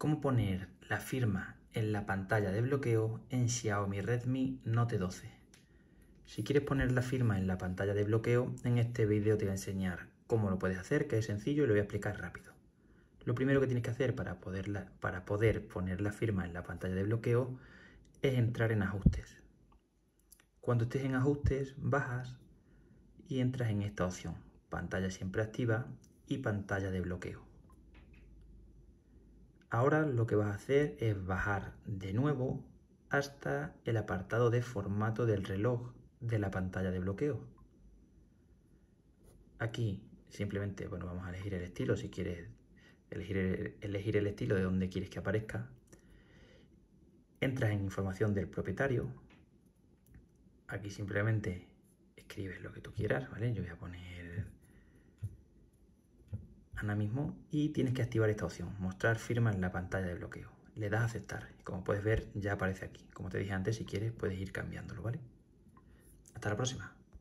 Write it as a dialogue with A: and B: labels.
A: cómo poner la firma en la pantalla de bloqueo en Xiaomi Redmi Note 12. Si quieres poner la firma en la pantalla de bloqueo, en este vídeo te voy a enseñar cómo lo puedes hacer, que es sencillo y lo voy a explicar rápido. Lo primero que tienes que hacer para poder, para poder poner la firma en la pantalla de bloqueo es entrar en ajustes. Cuando estés en ajustes, bajas y entras en esta opción, pantalla siempre activa y pantalla de bloqueo. Ahora lo que vas a hacer es bajar de nuevo hasta el apartado de formato del reloj de la pantalla de bloqueo. Aquí simplemente, bueno, vamos a elegir el estilo si quieres elegir, elegir el estilo de donde quieres que aparezca. Entras en información del propietario. Aquí simplemente escribes lo que tú quieras, ¿vale? Yo voy a poner ahora mismo y tienes que activar esta opción, mostrar firma en la pantalla de bloqueo. Le das a aceptar y como puedes ver ya aparece aquí. Como te dije antes, si quieres puedes ir cambiándolo, ¿vale? Hasta la próxima.